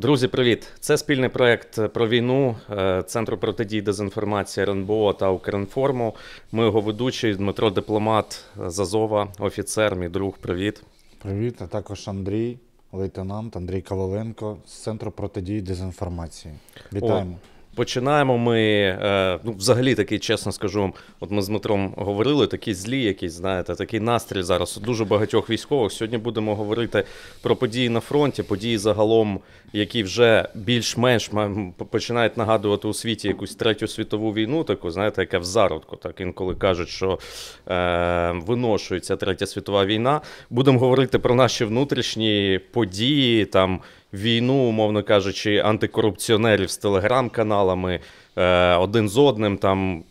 Друзі, привіт! Це спільний проект про війну е, Центру протидії дезінформації РНБО та Укрінформу. Ми його ведучий Дмитро Дипломат е, Зазова, офіцер, мій друг. Привіт. Привіт, а також Андрій, лейтенант Андрій Коваленко з центру протидії дезінформації. Вітаємо. О. Починаємо ми е, ну, взагалі такий, чесно скажу вам, от ми з Дмитром говорили, такі злі, якісь, знаєте, такий настрій зараз. Дуже багатьох військових. Сьогодні будемо говорити про події на фронті, події загалом, які вже більш-менш починають нагадувати у світі якусь третю світову війну, таку, знаєте, яка в зародку. Так інколи кажуть, що е, виношується третя світова війна. Будемо говорити про наші внутрішні події там війну, умовно кажучи, антикорупціонерів з телеграм-каналами е, один з одним, там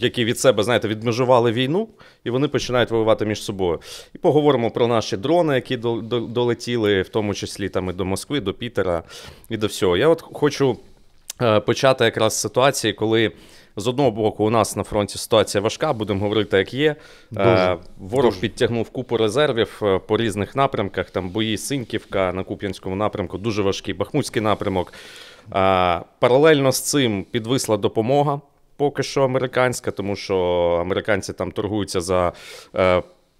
які від себе знаєте, відмежували війну, і вони починають воювати між собою. І поговоримо про наші дрони, які до долетіли, в тому числі там і до Москви, до Пітера і до всього. Я от хочу е, почати якраз з ситуації, коли з одного боку, у нас на фронті ситуація важка, будемо говорити, як є. Дуже. Е, ворог Дуже. підтягнув купу резервів е, по різних напрямках. Там бої Синьківка на Куп'янському напрямку дуже важкий Бахмутський напрямок. Е, паралельно з цим підвисла допомога, поки що американська, тому що американці там торгуються за.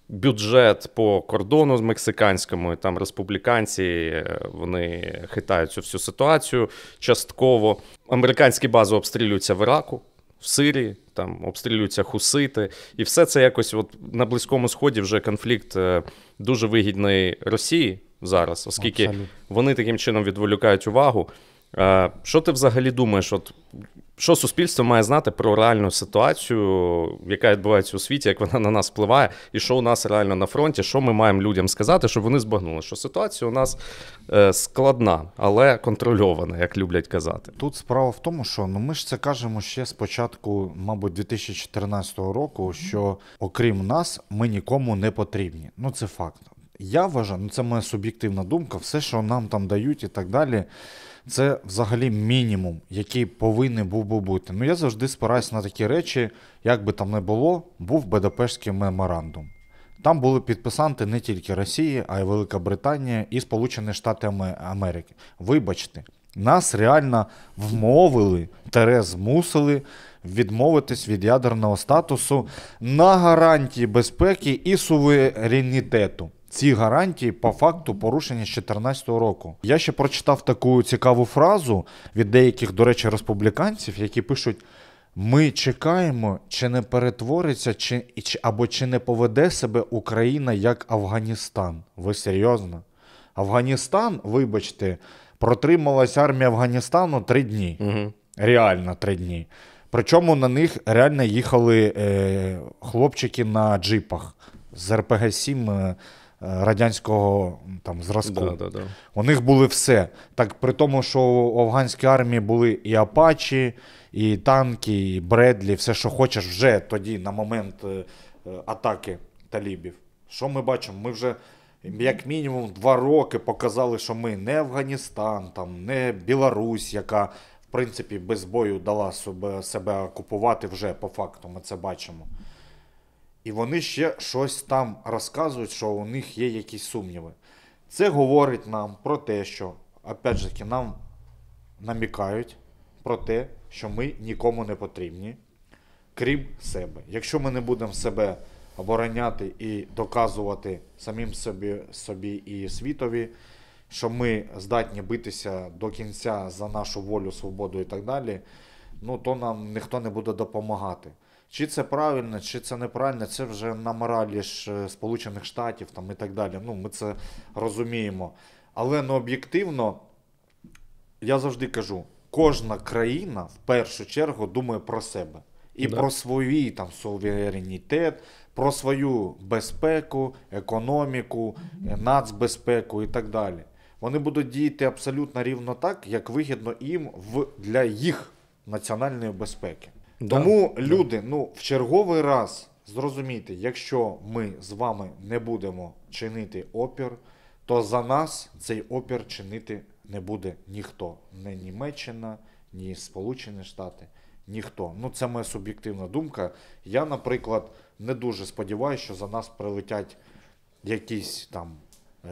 Бюджет по кордону з мексиканському, і там республіканці вони хитають цю всю ситуацію частково. Американські бази обстрілюються в Іраку в Сирії, там обстрілюються хусити, і все це якось от на близькому сході вже конфлікт е, дуже вигідний Росії зараз, оскільки Абсолютно. вони таким чином відволікають увагу. Е, що ти взагалі думаєш? От що суспільство має знати про реальну ситуацію, яка відбувається у світі, як вона на нас впливає, і що у нас реально на фронті, що ми маємо людям сказати, щоб вони збагнули, що ситуація у нас е, складна, але контрольована, як люблять казати. Тут справа в тому, що ну ми ж це кажемо ще з початку, мабуть, 2014 року, що окрім нас ми нікому не потрібні. Ну це факт. Я вважаю, ну це моя суб'єктивна думка, все, що нам там дають і так далі це взагалі мінімум, який повинен був би бути. Ну я завжди спираюсь на такі речі, як би там не було, був Бедапештський меморандум. Там були підписанти не тільки Росії, а й Велика Британія і Сполучені Штати Америки. Вибачте, нас реально вмовили Терез мусили відмовитись від ядерного статусу на гарантії безпеки і суверенітету ці гарантії по факту порушення з 2014 року. Я ще прочитав таку цікаву фразу від деяких, до речі, республіканців, які пишуть: ми чекаємо, чи не перетвориться, чи, або чи не поведе себе Україна як Афганістан. Ви серйозно? Афганістан, вибачте, протрималась армія Афганістану три дні. Угу. Реально три дні. Причому на них реально їхали е, хлопчики на джипах з РПГ-7. Е, радянського там зразку. Да, да, да. У них були все. Так при тому, що у афганській армії були і Апачі, і танки, і Бредлі, все, що хочеш, вже тоді, на момент е, е, атаки талібів. Що ми бачимо? Ми вже. Як мінімум два роки показали, що ми не Афганістан, там, не Білорусь, яка в принципі без бою дала себе окупувати вже по факту. Ми це бачимо. І вони ще щось там розказують, що у них є якісь сумніви. Це говорить нам про те, що, опять же, нам намікають про те, що ми нікому не потрібні, крім себе. Якщо ми не будемо себе обороняти і доказувати самим собі, собі і світові, що ми здатні битися до кінця за нашу волю, свободу і так далі, ну то нам ніхто не буде допомагати. Чи це правильно, чи це неправильно, це вже на моралі ж е, Сполучених Штатів там і так далі. Ну, Ми це розуміємо. Але ну, об'єктивно, я завжди кажу, кожна країна в першу чергу думає про себе. І да. про свій там суверенітет, про свою безпеку, економіку, нацбезпеку і так далі. Вони будуть діяти абсолютно рівно так, як вигідно їм в, для їх національної безпеки. Тому да. люди, ну в черговий раз зрозумійте, якщо ми з вами не будемо чинити опір, то за нас цей опір чинити не буде ніхто. Не Німеччина, ні Сполучені Штати, ніхто. Ну це моя суб'єктивна думка. Я, наприклад, не дуже сподіваюся, що за нас прилетять якісь там.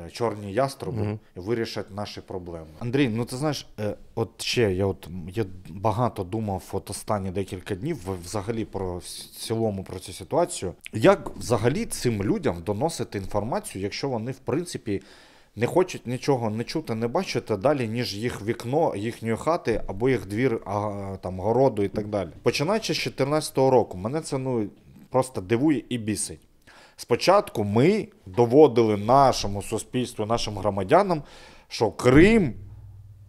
Е, чорні яструби угу. і вирішать наші проблеми. Андрій, ну ти знаєш, е, от ще я от я багато думав от останні декілька днів взагалі про в цілому про цю ситуацію. Як взагалі цим людям доносити інформацію, якщо вони в принципі. Не хочуть нічого не чути, не бачити далі, ніж їх вікно їхньої хати або їх двір а, там городу і так далі. Починаючи з 2014 року, мене це ну просто дивує і бісить. Спочатку ми доводили нашому суспільству, нашим громадянам, що Крим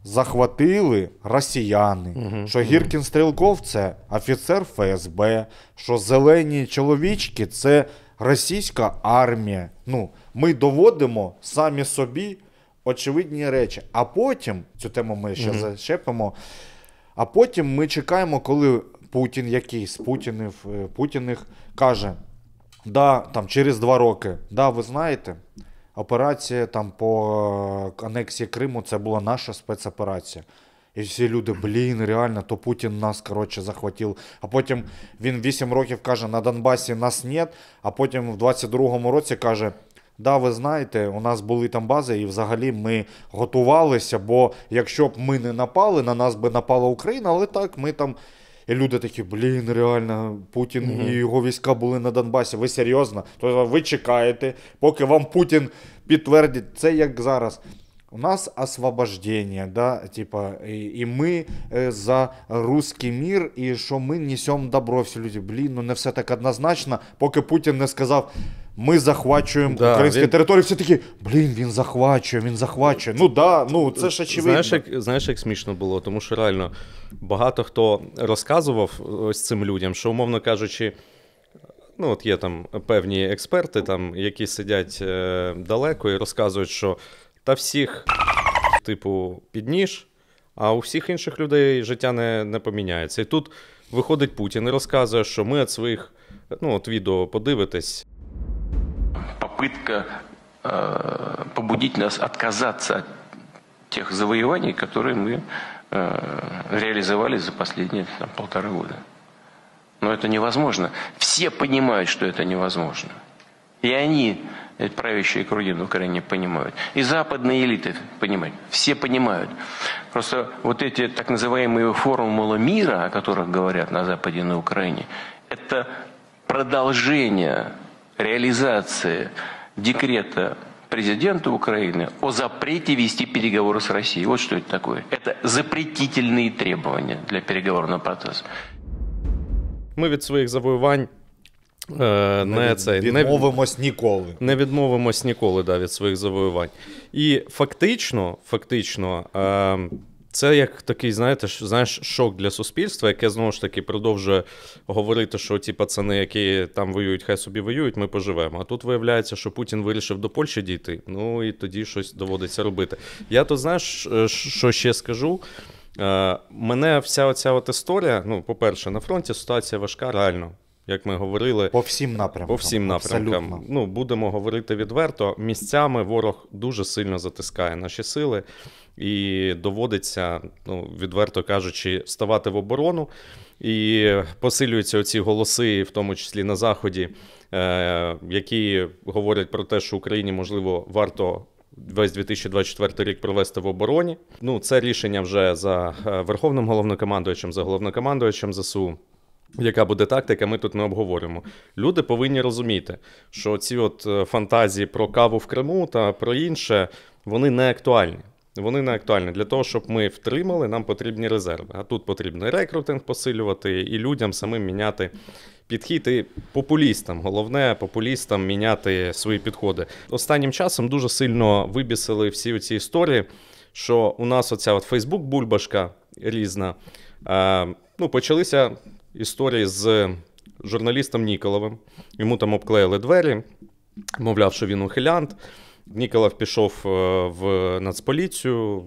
захватили росіяни, угу, що Гіркін Стрілков це офіцер ФСБ, що зелені чоловічки це російська армія. Ну, Ми доводимо самі собі очевидні речі. А потім цю тему ми ще угу. зачепимо. А потім ми чекаємо, коли Путін якийсь Путінів, е, Путіних каже да, там через два роки. Да, ви знаєте, операція там по е, анексії Криму це була наша спецоперація. І всі люди, блін, реально, то Путін нас, коротше, захватив. А потім він 8 років каже, на Донбасі нас нет, а потім в 22-му році каже: Да, ви знаєте, у нас були там бази, і взагалі ми готувалися, бо якщо б ми не напали, на нас би напала Україна, але так, ми там і люди такі, блін, реально, Путін mm і його війська були на Донбасі. Ви серйозно? То ви чекаєте, поки вам Путін підтвердить це, як зараз у нас освобождение, да, типа, и, и ми э, за русский мир, і що ми несемо добро. Всі люди, блін, ну не все так однозначно, поки Путін не сказав. Ми захвачуємо да, українські він... території. Всі такі, блін, він захвачує, він захвачує. Ну да, ну це ж очевидно. Знаєш, як знаєш, як смішно було, тому що реально багато хто розказував е, ось цим людям, що, умовно кажучи, ну от є там певні експерти, там, які сидять е- далеко і розказують, що та всіх, типу, під ніж, а у всіх інших людей життя не не поміняється. І тут виходить Путін і розказує, що ми від своїх ну, от відео подивитись. Попитка э, побудить нас відказатися від тих завоеваний, которые ми э, реализовали за последние там, полтора года. Но это невозможно. Все понимают, что это невозможно. И они правящие круги Украине понимают. И западные элиты понимают. Все понимают. Просто вот эти так называемые формулы мира, о которых говорят на Западе и на Украине, это продолжение реализации декрета президента Украины о запрете вести переговоры с Россией. Вот что это такое. Это запретительные требования для переговорного процесса. Мы ведь своих завоювань Е, не цей, відмовимось ніколи. Не відмовимось ніколи да, від своїх завоювань. І фактично, фактично. Е, це як такий, знаєте, знаєш, шок для суспільства, яке знову ж таки продовжує говорити, що ті пацани, які там воюють, хай собі воюють, ми поживемо. А тут виявляється, що Путін вирішив до Польщі дійти. Ну і тоді щось доводиться робити. Я то знаєш, е, що ще скажу. Е, мене вся оця от історія. Ну, по-перше, на фронті ситуація важка, реально як ми говорили, по всім напрямкам. По всім напрямкам. Абсолютно. Ну, будемо говорити відверто. Місцями ворог дуже сильно затискає наші сили, і доводиться, ну відверто кажучи, ставати в оборону. І посилюються оці голоси, в тому числі на заході, е, які говорять про те, що Україні можливо варто. Весь 2024 рік провести в обороні. Ну це рішення вже за е, верховним головнокомандуючим, за головнокомандуючим ЗСУ. Яка буде тактика, ми тут не обговоримо. Люди повинні розуміти, що ці от е, фантазії про каву в Криму та про інше, вони не актуальні. Вони не актуальні. Для того, щоб ми втримали, нам потрібні резерви. А тут потрібно рекрутинг посилювати і людям самим міняти підхід і популістам. Головне, популістам міняти свої підходи. Останнім часом дуже сильно вибісили всі ці історії, що у нас оця от Фейсбук-бульбашка різна. Е, ну, почалися історії з журналістом Ніколовим. Йому там обклеїли двері, мовляв, що він ухилянт. Ніколов пішов е, в Нацполіцію,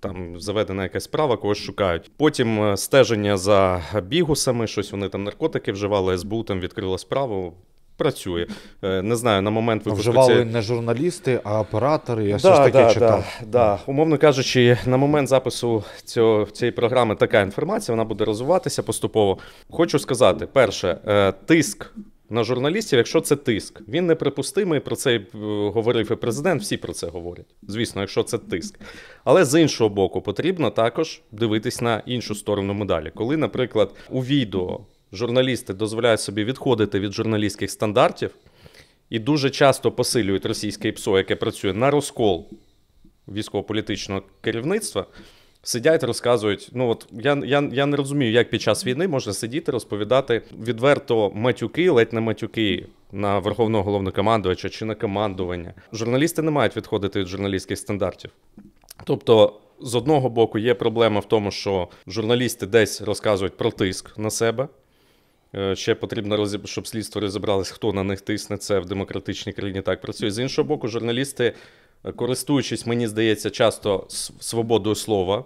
там заведена якась справа, когось шукають. Потім е, стеження за бігусами, щось вони там наркотики вживали, СБУ там відкрило справу працює. Е, не знаю, на момент виклику... Вживали не журналісти, а оператори. Я да, ж таки да, читав. Да, да. Умовно кажучи, на момент запису цього, цієї програми така інформація, вона буде розвиватися поступово. Хочу сказати, перше, е, тиск. На журналістів, якщо це тиск, він неприпустимий. Про це е, говорив і президент. Всі про це говорять. Звісно, якщо це тиск. Але з іншого боку, потрібно також дивитись на іншу сторону медалі. Коли, наприклад, у відео журналісти дозволяють собі відходити від журналістських стандартів і дуже часто посилюють російське ПСО, яке працює на розкол військово-політичного керівництва. Сидять, розказують. Ну от я я, я не розумію, як під час війни можна сидіти, розповідати відверто матюки, ледь не матюки на верховного головнокомандувача чи на командування. Журналісти не мають відходити від журналістських стандартів. Тобто, з одного боку, є проблема в тому, що журналісти десь розказують про тиск на себе. Е, ще потрібно щоб слідство розібралось, хто на них тисне це в демократичній країні. Так працює з іншого боку, журналісти, е, користуючись, мені здається, часто свободою слова,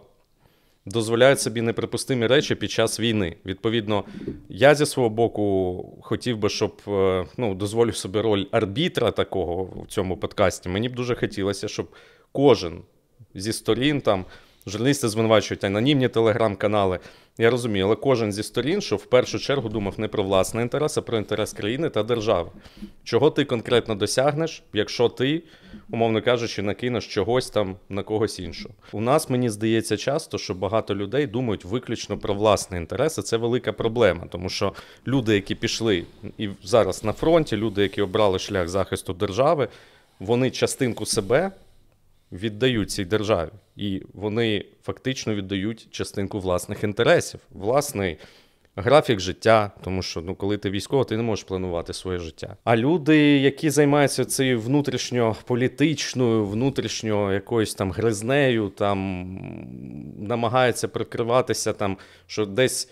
дозволяють собі неприпустимі речі під час війни. Відповідно, я зі свого боку хотів би, щоб е, ну, дозволив собі роль арбітра такого в цьому подкасті. Мені б дуже хотілося, щоб кожен зі сторін там. Журналісти звинувачують анонімні телеграм-канали. Я розумію, але кожен зі сторін, що в першу чергу думав не про власний інтерес, а про інтерес країни та держави. Чого ти конкретно досягнеш, якщо ти, умовно кажучи, накинеш чогось там на когось іншого? У нас мені здається часто, що багато людей думають виключно про власний інтерес, і це велика проблема, тому що люди, які пішли і зараз на фронті, люди, які обрали шлях захисту держави, вони частинку себе віддають цій державі, і вони фактично віддають частинку власних інтересів, власний графік життя. Тому що ну, коли ти військовий, ти не можеш планувати своє життя. А люди, які займаються цією внутрішньополітичною, внутрішньо якоюсь там гризнею, там намагаються прикриватися, там що десь.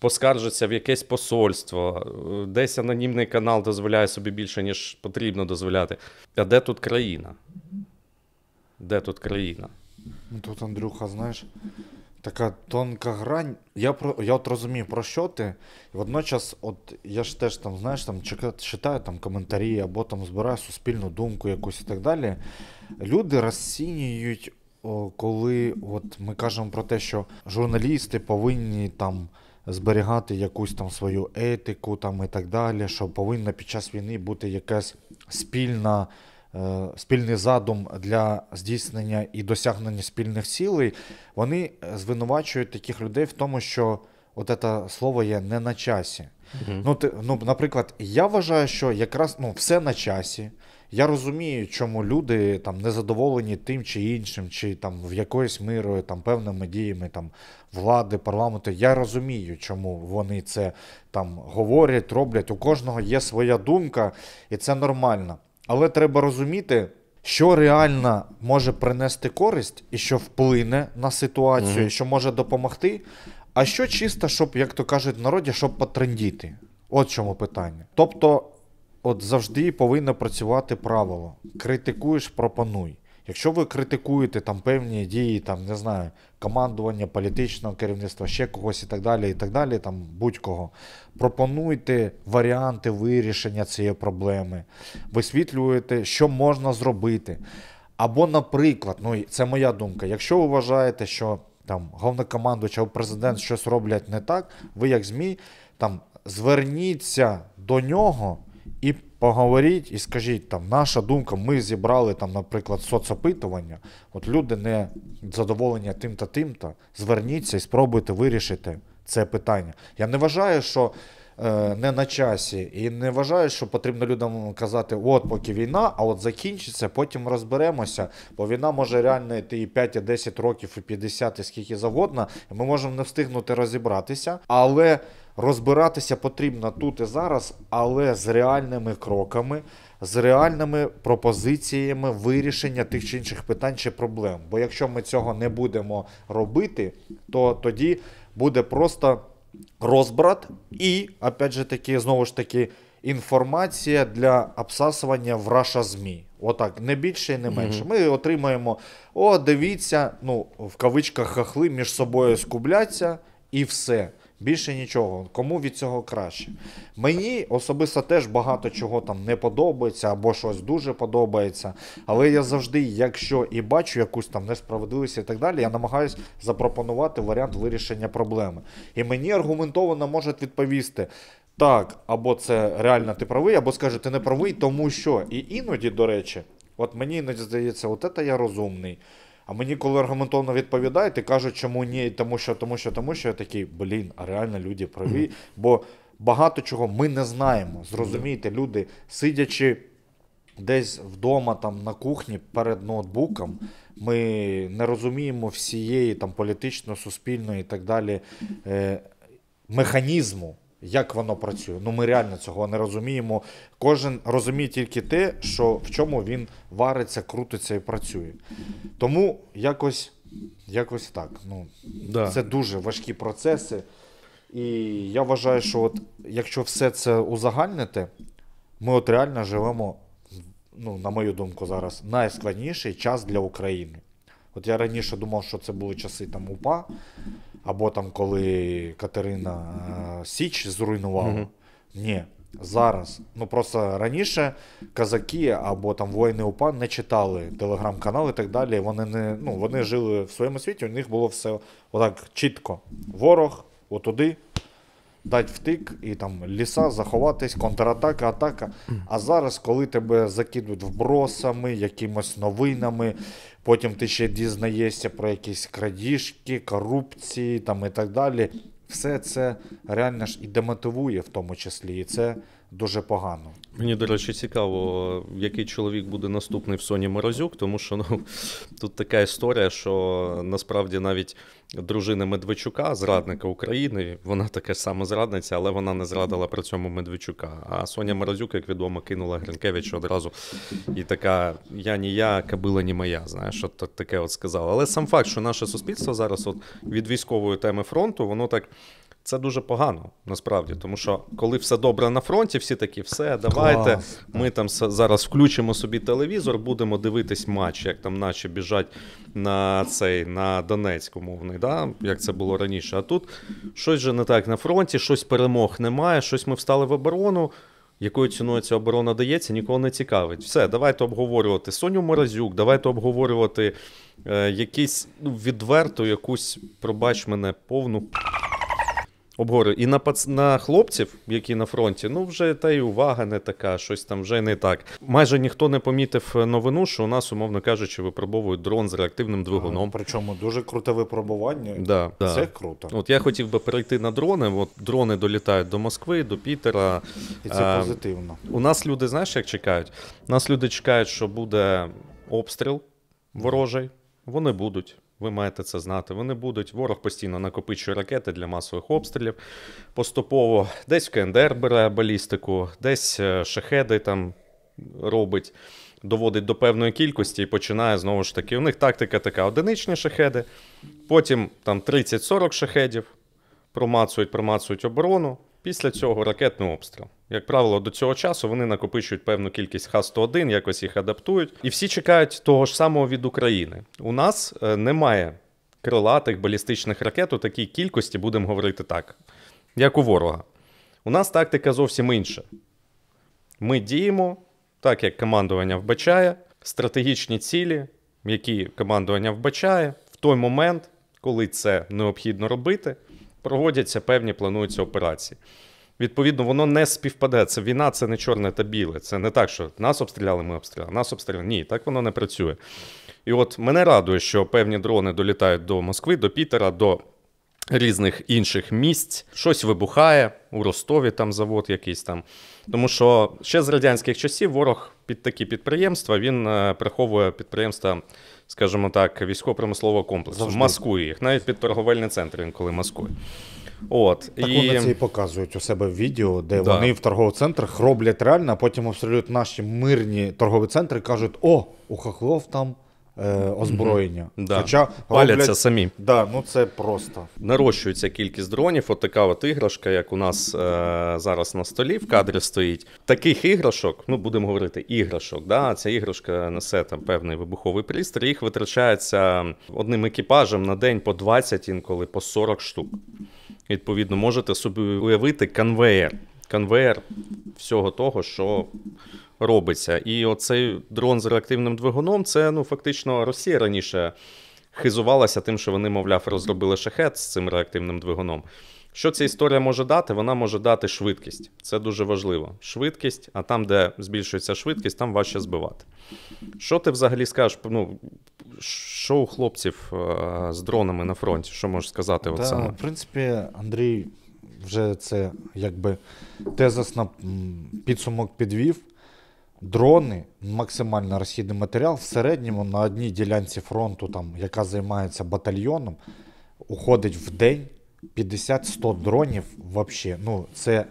Поскаржиться в якесь посольство, десь анонімний канал дозволяє собі більше, ніж потрібно дозволяти. А де тут країна? де тут країна. Ну, тут, Андрюха, знаєш, така тонка грань. Я про я от розумію, про що ти. І водночас, от я ж теж там, знаєш, там читаю там коментарі або там збираю суспільну думку якусь і так далі. Люди розцінюють, коли от ми кажемо про те, що журналісти повинні там. Зберігати якусь там свою етику там і так далі, що повинна під час війни бути якась спільна Е, спільний задум для здійснення і досягнення спільних цілей, вони е, звинувачують таких людей в тому, що от це слово є не на часі. mm Ну, ти, ну, Наприклад, я вважаю, що якраз ну, все на часі. Я розумію, чому люди там незадоволені тим чи іншим, чи там в якоїсь мирою, там певними діями там влади, парламенту. Я розумію, чому вони це там говорять, роблять. У кожного є своя думка, і це нормально. Але треба розуміти, що реально може принести користь і що вплине на ситуацію, mm що може допомогти. А що чисто, щоб, як то кажуть в народі, щоб потрендіти. От чому питання. Тобто, от завжди повинно працювати правило: критикуєш, пропонуй. Якщо ви критикуєте там певні дії, там не знаю, командування, політичного керівництва, ще когось і так далі, і так далі, там будь-кого, пропонуйте варіанти вирішення цієї проблеми, висвітлюєте, що можна зробити. Або, наприклад, ну це моя думка, якщо ви вважаєте, що там головнокомандуючий або президент щось роблять не так, ви як ЗМІ, там зверніться до нього. Поговоріть і скажіть, там наша думка, ми зібрали, там, наприклад, соцопитування. От люди не задоволені тим-то, тим-то, зверніться і спробуйте вирішити це питання. Я не вважаю, що е, не на часі, і не вважаю, що потрібно людям казати, от поки війна, а от закінчиться, потім розберемося. Бо війна може реально йти і 5, і 10 років, і 50, і скільки завгодно, і ми можемо не встигнути розібратися. але... Розбиратися потрібно тут і зараз, але з реальними кроками, з реальними пропозиціями вирішення тих чи інших питань чи проблем. Бо якщо ми цього не будемо робити, то тоді буде просто розбрат і, опять же таки, знову ж таки, інформація для обсасування в Раша ЗМІ. Отак, не більше і не менше. Mm Ми отримаємо: о, дивіться, ну в кавичках хахли між собою скубляться і все. Більше нічого. Кому від цього краще? Мені особисто теж багато чого там не подобається або щось дуже подобається. Але я завжди, якщо і бачу якусь там несправедливість і так далі, я намагаюся запропонувати варіант вирішення проблеми. І мені аргументовано можуть відповісти. Так, або це реально ти правий, або скаже, ти не правий, тому що. І іноді, до речі, от мені іноді здається, от це я розумний. А мені, коли аргументовно відповідають, і кажуть, чому ні, тому що, тому що, тому що я такий, блін, а реально люди праві. Бо багато чого ми не знаємо. Зрозумієте, люди, сидячи десь вдома, там на кухні перед ноутбуком, ми не розуміємо всієї там політично, суспільної і так далі е, механізму. Як воно працює? Ну ми реально цього не розуміємо. Кожен розуміє тільки те, що в чому він вариться, крутиться і працює. Тому якось якось так. Ну, да. Це дуже важкі процеси. І я вважаю, що от, якщо все це узагальнити, ми от реально живемо, ну, на мою думку, зараз найскладніший час для України. От я раніше думав, що це були часи там УПА, або там коли Катерина е, Січ зруйнувала. mm Ні, зараз. Ну просто раніше казаки або там воїни УПА не читали телеграм-канал і так далі. Вони не ну, вони жили в своєму світі, у них було все отак чітко. Ворог, отуди. Дать втик і там ліса, заховатись, контратака, атака. А зараз, коли тебе закидують вбросами, якимось новинами, Потім ти ще дізнаєшся про якісь крадіжки, корупції там і так далі. Все це реально ж і демотивує в тому числі. І це дуже погано. Мені, до речі, цікаво, який чоловік буде наступний в Соні Морозюк, тому що ну, тут така історія, що насправді навіть дружина Медведчука, зрадника України, вона така ж сама зрадниця, але вона не зрадила при цьому Медведчука. А Соня Морозюк, як відомо, кинула Гринкевича одразу. І така: я ні я, кабила ні моя. Знаєш, що таке от сказала. Але сам факт, що наше суспільство зараз, от від військової теми фронту, воно так. Це дуже погано насправді, тому що коли все добре на фронті, всі такі, все, давайте. Клас. Ми там зараз включимо собі телевізор, будемо дивитись матч, як там наші біжать на цей на Донецьк, умовний, да? як це було раніше. А тут щось же не так на фронті, щось перемог немає, щось ми встали в оборону якою ціною ця оборона дається, нікого не цікавить. Все, давайте обговорювати Соню Морозюк, давайте обговорювати е, якісь ну, відверту, якусь, пробач мене, повну обговорюю. І на пац... на хлопців, які на фронті, ну вже та й увага не така, щось там вже не так. Майже ніхто не помітив е, новину, що у нас, умовно кажучи, випробовують дрон з реактивним двигуном. Причому дуже круте випробування. Да, Це да. круто. От я хотів би перейти на дрони. От дрони долітають до Москви, до Пітера. І це а, е, позитивно. У нас люди, знаєш, як чекають? У нас люди чекають, що буде обстріл ворожий. Вони будуть. Ви маєте це знати. Вони будуть. Ворог постійно накопичує ракети для масових обстрілів. Поступово десь в КНДР бере балістику, десь е, шахеди там робить, доводить до певної кількості і починає знову ж таки. У них тактика така: одиничні шахеди, потім там 30-40 шахедів, промацують, промацують оборону. Після цього ракетний обстріл. Як правило, до цього часу вони накопичують певну кількість Х-101, якось їх адаптують, і всі чекають того ж самого від України. У нас е, немає крилатих балістичних ракет у такій кількості, будемо говорити так, як у ворога. У нас тактика зовсім інша. Ми діємо, так як командування вбачає, стратегічні цілі, які командування вбачає в той момент, коли це необхідно робити проводяться певні плануються операції. Відповідно, воно не співпаде. Це війна, це не чорне та біле. Це не так, що нас обстріляли, ми обстріляли, нас обстріляли. Ні, так воно не працює. І от мене радує, що певні дрони долітають до Москви, до Пітера, до різних інших місць. Щось вибухає у Ростові, там завод якийсь там. Тому що ще з радянських часів ворог під такі підприємства він е, приховує підприємства, скажімо так, військово-промислового комплексу, Завжди. маскує їх, навіть під торговельний центр інколи маскує. От так і... вони це і показують у себе відео, де да. вони в торгових центрах роблять реально, а потім абсолютно наші мирні торгові центри кажуть: о, у хохлов там е, озброєння. Mm-hmm. Да. Хоча Паляться самі. Да, ну це просто. Нарощується кількість дронів. От така от іграшка, як у нас е, зараз на столі в кадрі стоїть. Таких іграшок, ну будемо говорити, іграшок. Да? Ця іграшка несе там певний вибуховий пристрій. Їх витрачається одним екіпажем на день по 20, інколи по 40 штук. Відповідно, можете собі уявити конвеєр. Конвеєр всього того, що робиться. І оцей дрон з реактивним двигуном це ну фактично Росія раніше хизувалася тим, що вони, мовляв, розробили шахет з цим реактивним двигуном. Що ця історія може дати? Вона може дати швидкість. Це дуже важливо. Швидкість, а там, де збільшується швидкість, там важче збивати. Що ти взагалі скажеш? Ну, Що у хлопців е, з дронами на фронті? Що можеш сказати? Та, в принципі, Андрій вже це якби тезасно підсумок підвів. Дрони, максимально розхідний матеріал. В середньому на одній ділянці фронту, там, яка займається батальйоном, уходить в день 50-100 дронів. Вообще. Ну, Це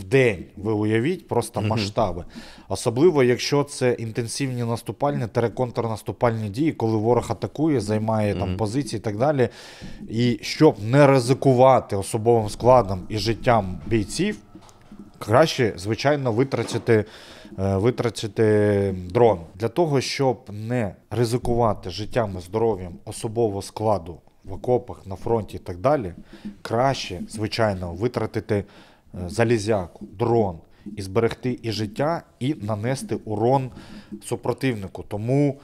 в день, ви уявіть, просто масштаби. Особливо, якщо це інтенсивні наступальні та контрнаступальні дії, коли ворог атакує, займає там позиції і так далі. І щоб не ризикувати особовим складом і життям бійців, краще, звичайно, витратити. Е, витратити дрон для того, щоб не ризикувати життям і здоров'ям особового складу в окопах на фронті і так далі, краще звичайно витратити е, залізяку, дрон. І зберегти і життя, і нанести урон супротивнику. Тому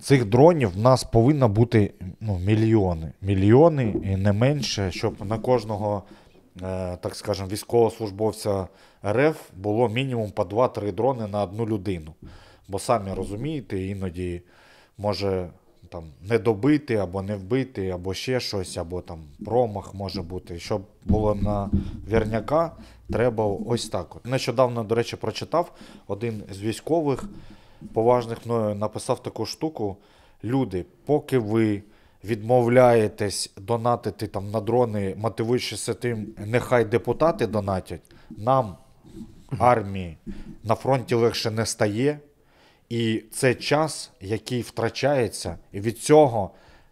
цих дронів в нас повинно бути ну, мільйони. Мільйони і не менше, щоб на кожного, е, так скажемо, військовослужбовця РФ було мінімум по 2-3 дрони на одну людину. Бо самі розумієте, іноді може там не добити або не вбити, або ще щось, або там промах може бути. Щоб було на вірняка, треба ось так. От. Нещодавно, до речі, прочитав один з військових поважних мною написав таку штуку. Люди, поки ви відмовляєтесь донатити там на дрони, мотивуючися тим, нехай депутати донатять, нам армії на фронті легше не стає, і це час, який втрачається, і від цього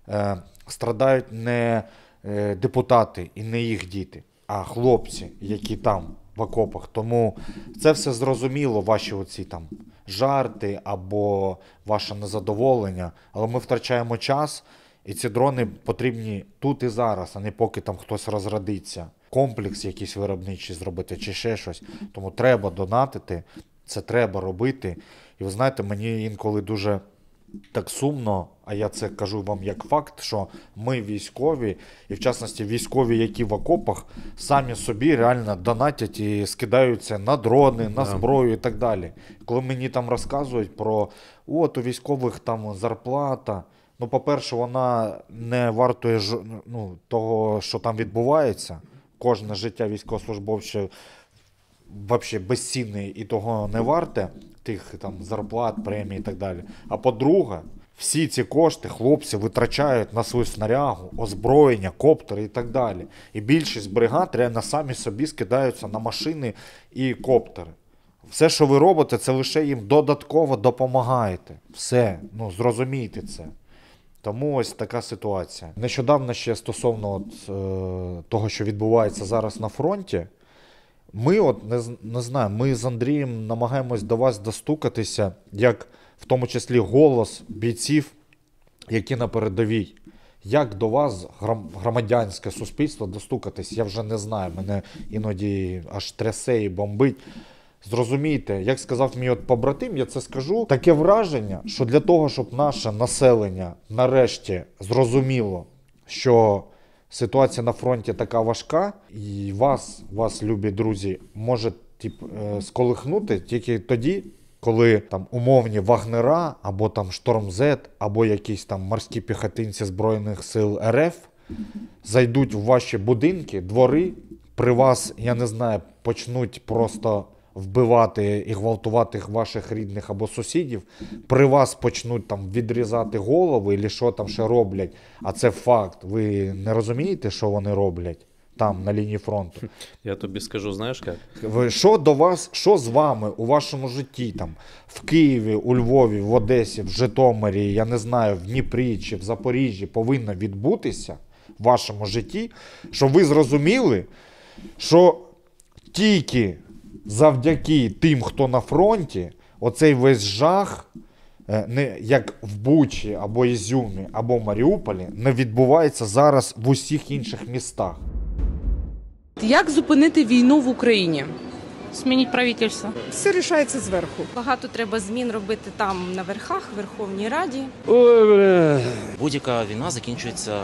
е, страдають не е, депутати і не їх діти, а хлопці, які там в окопах. Тому це все зрозуміло, ваші оці там жарти або ваше незадоволення. Але ми втрачаємо час, і ці дрони потрібні тут і зараз, а не поки там хтось розрадиться комплекс якийсь виробничий зробити, чи ще щось. Тому треба донатити, це треба робити. І ви знаєте, мені інколи дуже так сумно, а я це кажу вам як факт, що ми військові, і в частності військові, які в окопах, самі собі реально донатять і скидаються на дрони, на зброю і так далі. Коли мені там розказують про от у військових там зарплата. Ну, по-перше, вона не вартує ну, того, що там відбувається кожне життя військовослужбовця взагалі безцінне і того не варте, тих там зарплат, премій і так далі. А по-друге, всі ці кошти хлопці витрачають на свою снарягу, озброєння, коптери і так далі. І більшість бригад реально самі собі скидаються на машини і коптери. Все, що ви робите, це лише їм додатково допомагаєте. Все, ну зрозумійте це. Тому ось така ситуація. Нещодавно ще стосовно от, е, того, що відбувається зараз на фронті, ми от не, не знаю, ми з Андрієм намагаємось до вас достукатися, як в тому числі голос бійців, які на передовій. Як до вас громадянське суспільство достукатись? Я вже не знаю. Мене іноді аж трясе і бомбить. Зрозумійте, як сказав мій от побратим, я це скажу. Таке враження, що для того, щоб наше населення нарешті зрозуміло, що ситуація на фронті така важка, і вас, вас, любі друзі, може тип, е, сколихнути тільки тоді. Коли там умовні вагнера, або там штормзет, або якісь там морські піхотинці Збройних сил РФ зайдуть в ваші будинки, двори, при вас, я не знаю, почнуть просто вбивати і гвалтувати ваших рідних або сусідів, при вас почнуть там відрізати голови, і що там ще роблять. А це факт. Ви не розумієте, що вони роблять? Там на лінії фронту. Я тобі скажу, знаєш як? Ви що до вас, що з вами у вашому житті там в Києві, у Львові, в Одесі, в Житомирі, я не знаю, в Дніпрі чи в Запоріжжі повинно відбутися в вашому житті, щоб ви зрозуміли, що тільки завдяки тим, хто на фронті, оцей весь жах, е, не як в Бучі, або Ізюмі, або Маріуполі, не відбувається зараз в усіх інших містах. Як зупинити війну в Україні? Змініть правительство. Все рішається зверху. Багато треба змін робити там на верхах, в Верховній Раді. Будь-яка війна закінчується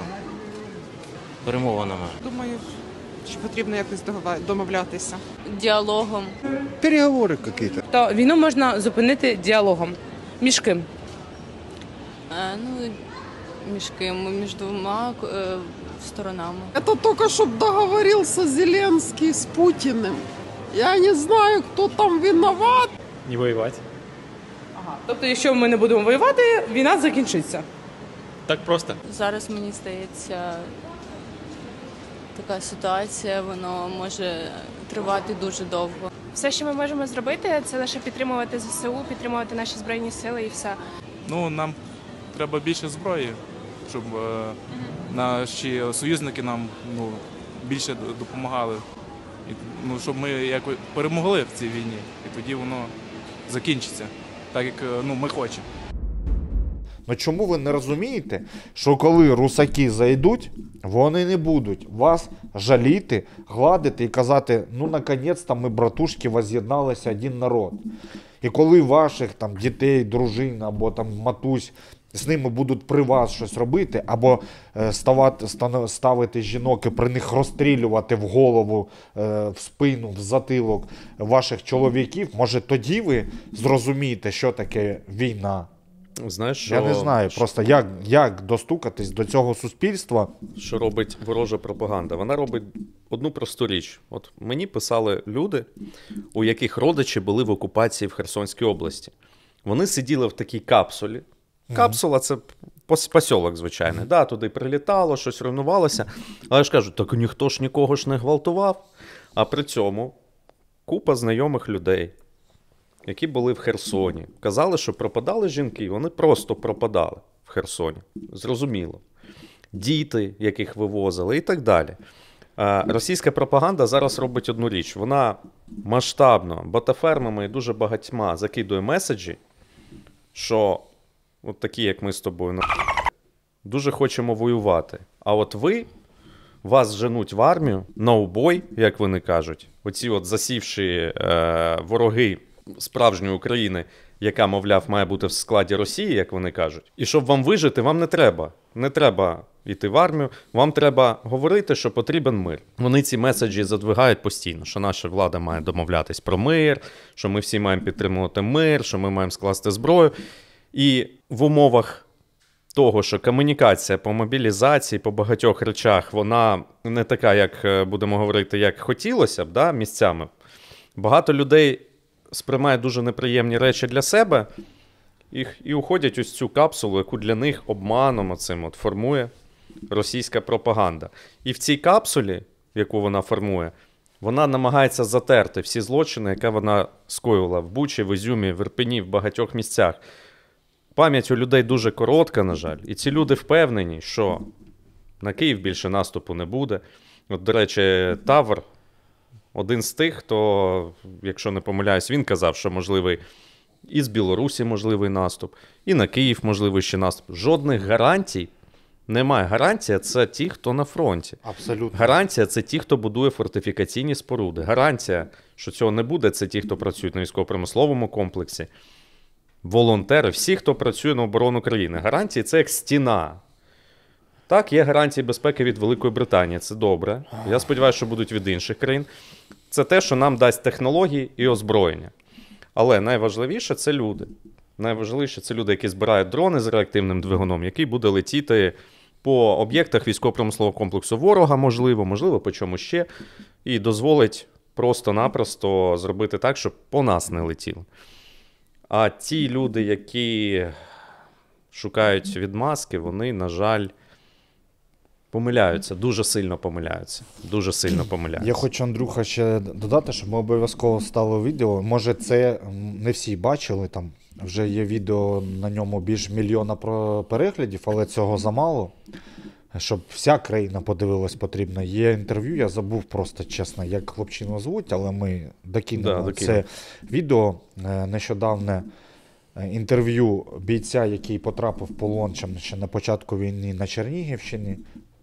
перемовинами. Думаю, що потрібно якось домовлятися. Діалогом. Переговори якісь. То війну можна зупинити діалогом. Між ким? А, е, ну, між ким, між двома е, сторонами. Это только щоб договорился Зеленський з Путіним. Я не знаю, хто там виноват. Не воювати. Ага. Тобто, якщо ми не будемо воювати, війна закінчиться. Так просто. Зараз мені здається, така ситуація, воно може тривати дуже довго. Все, що ми можемо зробити, це лише підтримувати ЗСУ, підтримувати наші збройні сили і все. Ну нам треба більше зброї, щоб е, наші союзники нам ну, більше допомагали. І, ну, щоб ми якось перемогли в цій війні, і тоді воно закінчиться, так як е, ну, ми хочемо. Ну чому ви не розумієте, що коли русаки зайдуть, вони не будуть вас жаліти, гладити і казати, ну наконець-то ми, братушки, воз'єдналися один народ. І коли ваших там дітей, дружин або там матусь з ними будуть при вас щось робити, або е, ставати, ставити жінок і при них розстрілювати в голову, е, в спину, в затилок ваших чоловіків, може тоді ви зрозумієте, що таке війна. Знаєш, що... Я не знаю що... просто, як як достукатись до цього суспільства. Що робить ворожа пропаганда? Вона робить одну просту річ. От мені писали люди, у яких родичі були в окупації в Херсонській області. Вони сиділи в такій капсулі. Капсула це посілок, звичайно. Да, Туди прилітало, щось руйнувалося. Але ж кажуть, так ніхто ж нікого ж не гвалтував. А при цьому купа знайомих людей які були в Херсоні. Казали, що пропадали жінки, вони просто пропадали в Херсоні. Зрозуміло. Діти, яких вивозили, і так далі. Російська пропаганда зараз робить одну річ: вона масштабно, ботафермами і дуже багатьма закидує меседжі, що от такі, як ми з тобою, на ну, дуже хочемо воювати. А от ви вас женуть в армію на убой, як вони кажуть, оці от засівші е, вороги справжньої України, яка, мовляв, має бути в складі Росії, як вони кажуть. І щоб вам вижити, вам не треба. Не треба йти в армію. Вам треба говорити, що потрібен мир. Вони ці меседжі задвигають постійно, що наша влада має домовлятись про мир, що ми всі маємо підтримувати мир, що ми маємо скласти зброю. І в умовах. Того, що комунікація по мобілізації по багатьох речах, вона не така, як е, будемо говорити, як хотілося б да, місцями. Багато людей сприймають дуже неприємні речі для себе і, і уходять ось цю капсулу, яку для них обманом оцим от формує російська пропаганда. І в цій капсулі, яку вона формує, вона намагається затерти всі злочини, які вона скоїла в Бучі, в Ізюмі, в Ірпені, в багатьох місцях. Пам'ять у людей дуже коротка, на жаль, і ці люди впевнені, що на Київ більше наступу не буде. От, до речі, Тавр один з тих, хто, якщо не помиляюсь, він казав, що можливий і з Білорусі можливий наступ, і на Київ можливий ще наступ. Жодних гарантій немає. Гарантія це ті, хто на фронті. Абсолютно. Гарантія це ті, хто будує фортифікаційні споруди. Гарантія, що цього не буде, це ті, хто працюють на військово-промисловому комплексі. Волонтери, всі, хто працює на оборону країни. Гарантії це як стіна. Так, є гарантії безпеки від Великої Британії, це добре. Я сподіваюся, що будуть від інших країн. Це те, що нам дасть технології і озброєння. Але найважливіше це люди. Найважливіше це люди, які збирають дрони з реактивним двигуном, який буде летіти по об'єктах військово-промислового комплексу ворога, можливо, можливо, по чому ще, і дозволить просто-напросто зробити так, щоб по нас не летіли. А ті люди, які шукають відмазки, вони, на жаль. Помиляються, дуже сильно помиляються. Дуже сильно помиляються. Я хочу, Андрюха, ще додати, щоб ми обов'язково стало відео. Може, це не всі бачили там. Вже є відео на ньому більш мільйона переглядів, але цього замало. Щоб вся країна подивилась, потрібно. Є інтерв'ю, я забув просто чесно, як хлопчину звуть, але ми докинемо да, це відео е, нещодавне. Е, інтерв'ю бійця, який потрапив в ще на початку війни на Чернігівщині,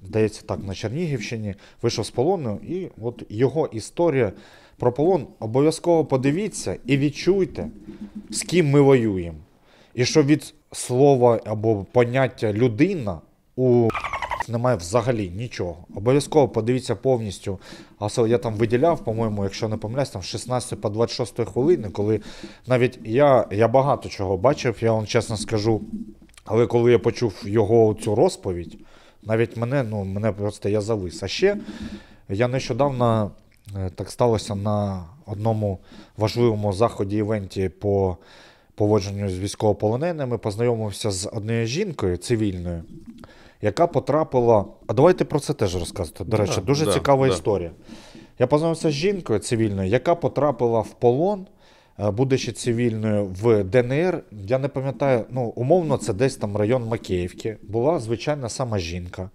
здається, так, на Чернігівщині, вийшов з полону, і от його історія про полон обов'язково подивіться і відчуйте, з ким ми воюємо. І що від слова або поняття людина у немає взагалі нічого. Обов'язково подивіться повністю. А я там виділяв, по-моєму, якщо не помиляюсь, там 16 по 26 хвилини, коли навіть я я багато чого бачив, я вам чесно скажу. Але коли я почув його цю розповідь, навіть мене, ну мене просто я завис. А ще я нещодавно е, так сталося на одному важливому заході івенті по поводженню з військовополоненими. Познайомився з однією жінкою цивільною, яка потрапила. А давайте про це теж розказувати. До речі, да, дуже да, цікава да. історія. Я познайомився з жінкою цивільною, яка потрапила в полон. Е, будучи цивільною в ДНР, я не пам'ятаю, ну умовно, це десь там район Макеївки, була звичайна сама жінка,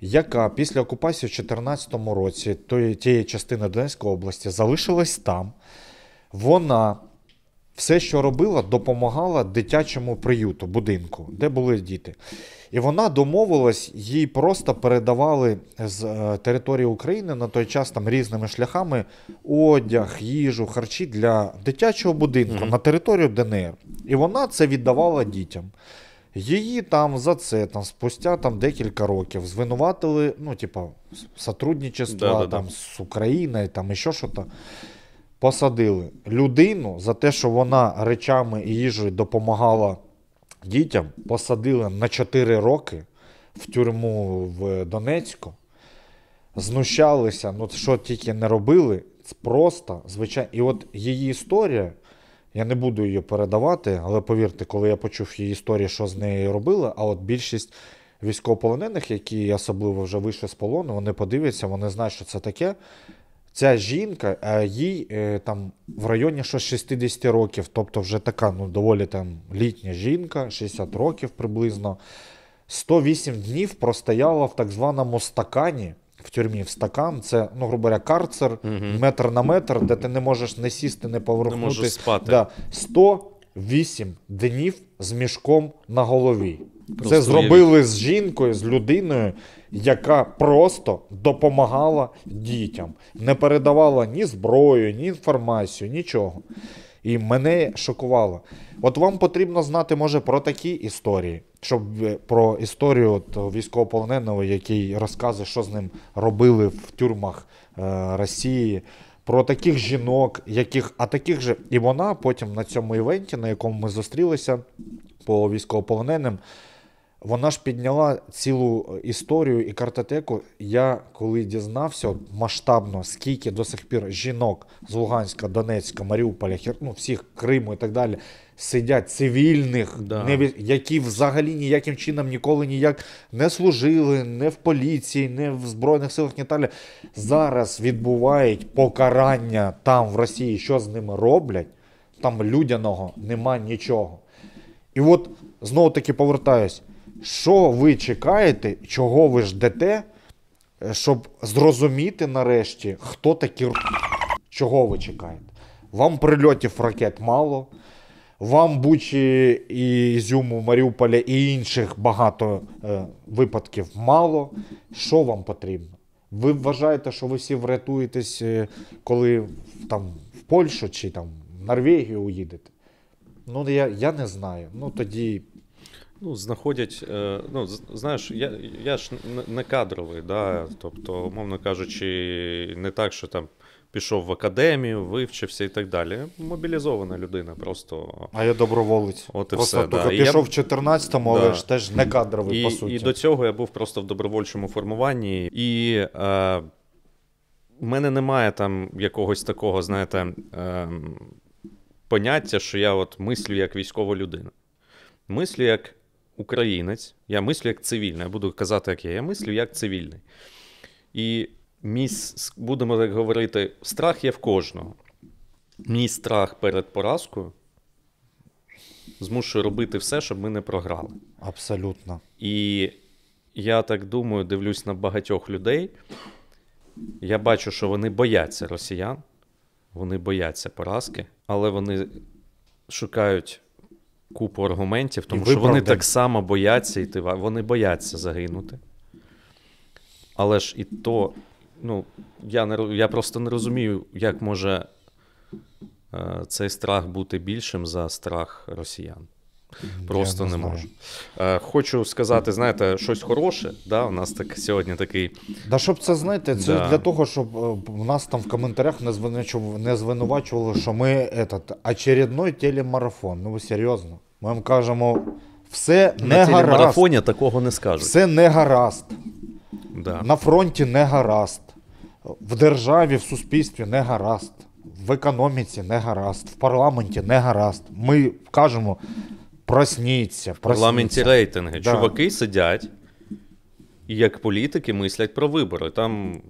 яка після окупації в 2014 році тієї частини Донецької області залишилась там. Вона все, що робила, допомагала дитячому приюту, будинку, де були діти. І вона домовилась, їй просто передавали з е, території України на той час там різними шляхами одяг, їжу, харчі для дитячого будинку mm на територію ДНР. І вона це віддавала дітям. Її там за це там спустя там декілька років звинуватили, ну, типа, сотрудничества да, да, там да. з Україною, там і що що-то посадили людину за те, що вона речами і їжею допомагала дітям, посадили на 4 роки в тюрму в Донецьку, знущалися, ну що тільки не робили, просто звичайно. І от її історія. Я не буду її передавати, але повірте, коли я почув її історію, що з нею робили, а от більшість військовополонених, які особливо вже вийшли з полону, вони подивляться, вони знають, що це таке. Ця жінка, е, їй е, там в районі щось 60 років, тобто вже така ну, доволі там літня жінка, 60 років приблизно. 108 днів простояла в так званому стакані в тюрмі. В стакан це, ну, грубо говоря, карцер, угу. метр на метр, де ти не можеш не сісти, не повернутися. Да. 108 днів з мішком на голові. Просто це зробили з жінкою, з людиною яка просто допомагала дітям, не передавала ні зброю, ні інформацію, нічого. І мене шокувало. От вам потрібно знати, може, про такі історії, щоб е, про історію військовополоненого, який розказує, що з ним робили в тюрмах е, Росії, про таких жінок, яких, а таких же і вона потім на цьому івенті, на якому ми зустрілися по військовополоненим. Вона ж підняла цілу е, історію і картотеку. Я коли дізнався масштабно, скільки до сих пір жінок з Луганська, Донецька, Маріуполя, Хер... ну, всіх Криму і так далі сидять цивільних, да. не... які взагалі ніяким чином ніколи ніяк не служили, не в поліції, не в Збройних силах і далі. Зараз відбувають покарання там в Росії, що з ними роблять. Там людяного нема нічого. І от знову таки повертаюсь. Що ви чекаєте, чого ви ждете, е, щоб зрозуміти нарешті, хто такі чого ви чекаєте? Вам прильотів ракет мало, вам Бучі і Ізюму, Маріуполя і інших багато е, випадків мало. Що вам потрібно? Ви вважаєте, що ви всі врятуєтесь, е, коли там в Польщу чи там в Норвегію уїдете? Ну я я не знаю. Ну тоді Ну, знаходять, е, ну знаєш, я я ж не кадровий, да, тобто, умовно кажучи, не так, що там пішов в академію, вивчився і так далі. Мобілізована людина, просто а я доброволець. От і просто все, да. пішов в 14-му, да. але ж теж не кадровий. І, по суті. І до цього я був просто в добровольчому формуванні, і е, в мене немає там якогось такого, знаєте, е, поняття, що я от мислю як військова людина. Мислю як українець, я мислю як цивільний. Я буду казати, як я. Я мислю як цивільний. І мій, будемо так говорити, страх є в кожного. Мій страх перед поразкою змушує робити все, щоб ми не програли. Абсолютно. І я так думаю, дивлюсь на багатьох людей. Я бачу, що вони бояться росіян, вони бояться поразки, але вони шукають купу аргументів, тому що вони так само бояться йти, вони бояться загинути. Але ж і то, ну, я не, я просто не розумію, як може е, цей страх бути більшим за страх росіян. Просто не, не можу. Е, хочу сказати, знаєте, щось хороше. Да, У нас так сьогодні такий. Да, щоб це знаєте, це да. для того, щоб в е, нас там в коментарях не звинувачували, не звинувачували що ми этот, очередной телемарафон. Ну, серйозно. Ми вам кажемо, все не На гаразд. На телемарафоні такого не скажуть. Все не гаразд. Да. На фронті не гаразд. В державі, в суспільстві не гаразд. В економіці не гаразд, в парламенті не гаразд. Ми кажемо, Просніться. В парламенті рейтинги. Да. Чуваки сидять і як політики мислять про вибори. Там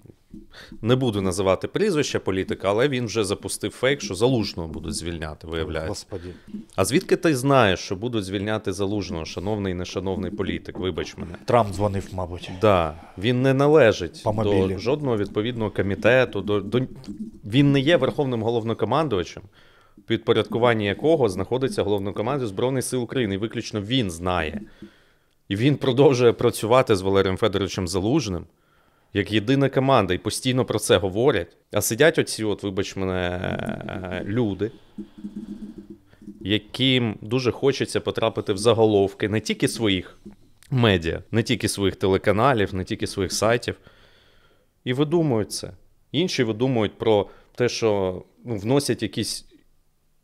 не буду називати прізвища політика, але він вже запустив фейк, що залужного будуть звільняти, виявляється. Господі. А звідки ти знаєш, що будуть звільняти залужного, шановний і нешановний політик? Вибач мене. Трамп дзвонив, мабуть. Да. Він не належить до жодного відповідного комітету. До, до... Він не є верховним головнокомандувачем підпорядкуванні якого знаходиться головнокомандир Збройних сил України. І виключно він знає. І він продовжує працювати з Валерієм Федоровичем Залужним як єдина команда, і постійно про це говорять. А сидять оці, от, вибач мене, е, люди, яким дуже хочеться потрапити в заголовки не тільки своїх медіа, не тільки своїх телеканалів, не тільки своїх сайтів. І видумують це. Інші видумують про те, що ну, вносять якісь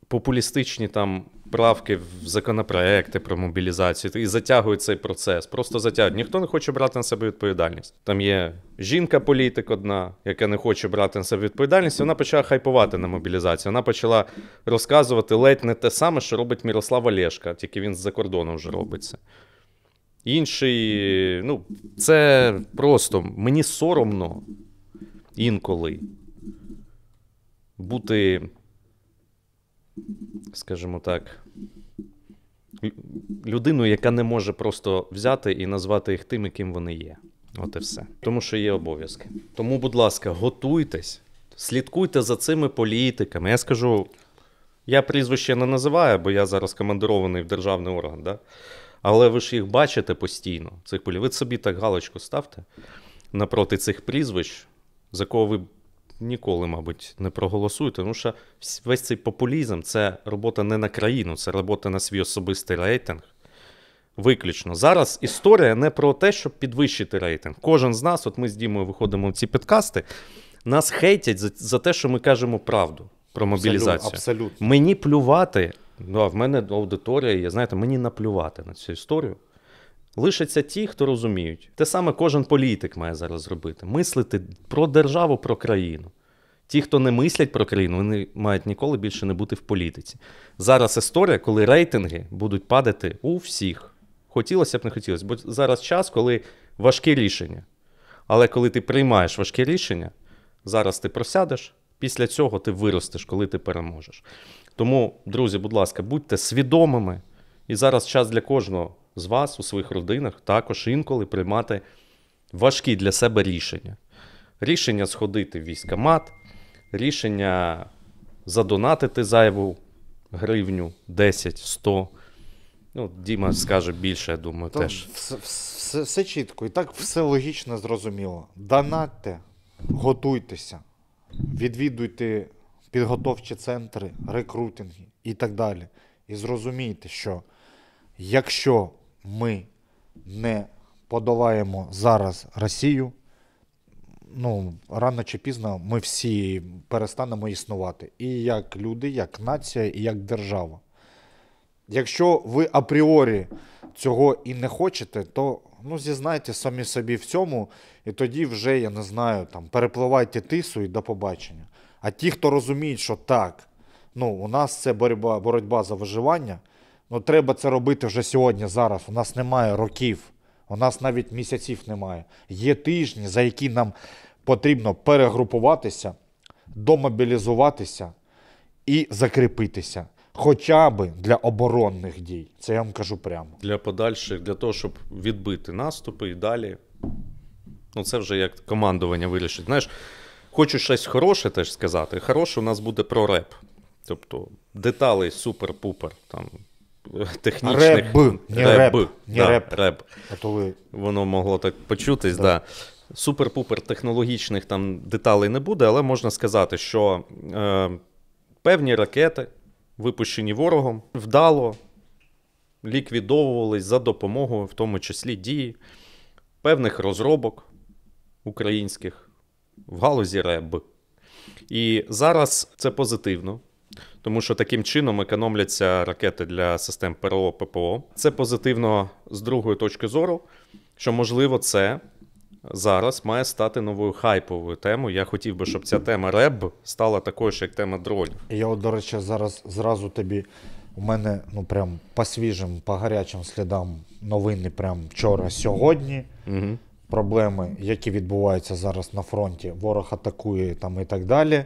популістичні там правки в законопроекти про мобілізацію і затягують цей процес. Просто затягують. Ніхто не хоче брати на себе відповідальність. Там є жінка-політик одна, яка не хоче брати на себе відповідальність. Вона почала хайпувати на мобілізацію. Вона почала розказувати ледь не те саме, що робить Мірослав Олешка, тільки він з-за кордону вже робиться. Інший, ну, це просто мені соромно інколи бути скажімо так, людину, яка не може просто взяти і назвати їх тим, яким вони є. От і все. Тому що є обов'язки. Тому, будь ласка, готуйтесь, слідкуйте за цими політиками. Я скажу. Я прізвище не називаю, бо я зараз командирований в державний орган, да? але ви ж їх бачите постійно, цих полів. Ви собі так галочку ставте напроти цих прізвищ, за кого ви ніколи, мабуть, не проголосують, тому що весь цей популізм це робота не на країну, це робота на свій особистий рейтинг. Виключно. Зараз історія не про те, щоб підвищити рейтинг. Кожен з нас, от ми з Дімою виходимо в ці підкасти, нас хейтять за, за те, що ми кажемо правду про мобілізацію. Абсолютно. Мені плювати, ну, а в мене аудиторія, є, знаєте, мені наплювати на цю історію. Лишаться ті, хто розуміють. Те саме кожен політик має зараз зробити: мислити про державу, про країну. Ті, хто не мислять про країну, вони мають ніколи більше не бути в політиці. Зараз історія, коли рейтинги будуть падати у всіх. Хотілося б не хотілося, бо зараз час, коли важкі рішення. Але коли ти приймаєш важкі рішення, зараз ти просядеш, після цього ти виростеш, коли ти переможеш. Тому, друзі, будь ласка, будьте свідомими, і зараз час для кожного з вас у своїх родинах також інколи приймати важкі для себе рішення. Рішення сходити в військомат, рішення задонатити зайву гривню 10, 100. Ну, Діма скаже більше, я думаю, То теж. Все, все, все чітко і так все логічно зрозуміло. Донатьте, готуйтеся, відвідуйте підготовчі центри, рекрутинги і так далі. І зрозумійте, що якщо ми не подолаємо зараз Росію, ну, рано чи пізно ми всі перестанемо існувати. І як люди, як нація, і як держава. Якщо ви апріорі цього і не хочете, то ну, зізнайте самі собі в цьому, і тоді вже, я не знаю, там, перепливайте тису і до побачення. А ті, хто розуміють, що так, ну, у нас це боротьба, боротьба за виживання. Ну треба це робити вже сьогодні, зараз. У нас немає років, у нас навіть місяців немає. Є тижні, за які нам потрібно перегрупуватися, домобілізуватися і закріпитися. Хоча би для оборонних дій, це я вам кажу прямо. Для подальших, для того, щоб відбити наступи і далі. Ну, це вже як командування вирішить. Знаєш, хочу щось хороше теж сказати. Хороше у нас буде прореп. Тобто деталі супер-пупер. там технічних. Реб. Не реп. реп. Не да, реп. реп. А то ви... Воно могло так почутись. Да. да. Супер-пупер технологічних там деталей не буде, але можна сказати, що е, певні ракети, випущені ворогом, вдало ліквідовувались за допомогою, в тому числі дії певних розробок українських в галузі РЕБ. І зараз це позитивно тому що таким чином економляться ракети для систем ПРО ППО. Це позитивно з другої точки зору, що можливо це. Зараз має стати новою хайповою темою. Я хотів би, щоб ця тема реб стала такою ж, як тема дронів. Я, от, до речі, зараз зразу тобі у мене ну прям по свіжим, по гарячим слідам новини прям вчора, сьогодні. Угу. Проблеми, які відбуваються зараз на фронті, ворог атакує там і так далі.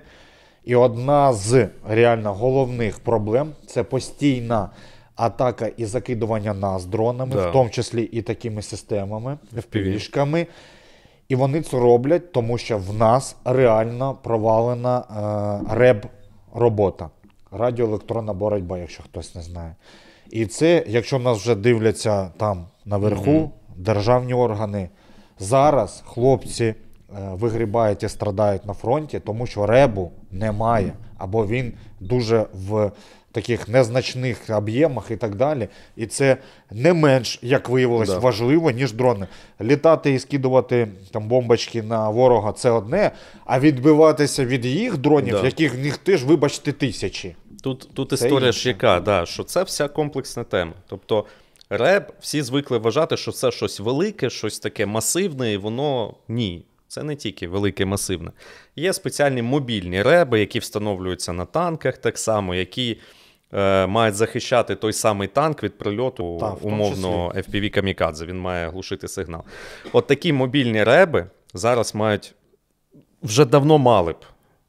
І одна з реально головних проблем це постійна атака і закидування нас дронами, да. в тому числі і такими системами, впівішками. І вони це роблять, тому що в нас реально провалена е, реб робота. Радіоелектронна боротьба, якщо хтось не знає. І це, якщо нас вже дивляться там наверху, mm-hmm. державні органи, зараз хлопці. Е, вигрібають і страдають на фронті, тому що ребу немає, або він дуже в таких незначних об'ємах і так далі. І це не менш, як виявилось, да. важливо, ніж дрони. Літати і скидувати там бомбочки на ворога це одне, а відбиватися від їх дронів, да. яких них теж, вибачте, тисячі. Тут тут історія ж яка, да, що це вся комплексна тема. Тобто реп всі звикли вважати, що це щось велике, щось таке масивне, і воно ні. Це не тільки велике масивне. Є спеціальні мобільні реби, які встановлюються на танках, так само, які е, мають захищати той самий танк від прильоту Та, умовно FPV Камікадзе. Він має глушити сигнал. От такі мобільні реби зараз мають вже давно мали б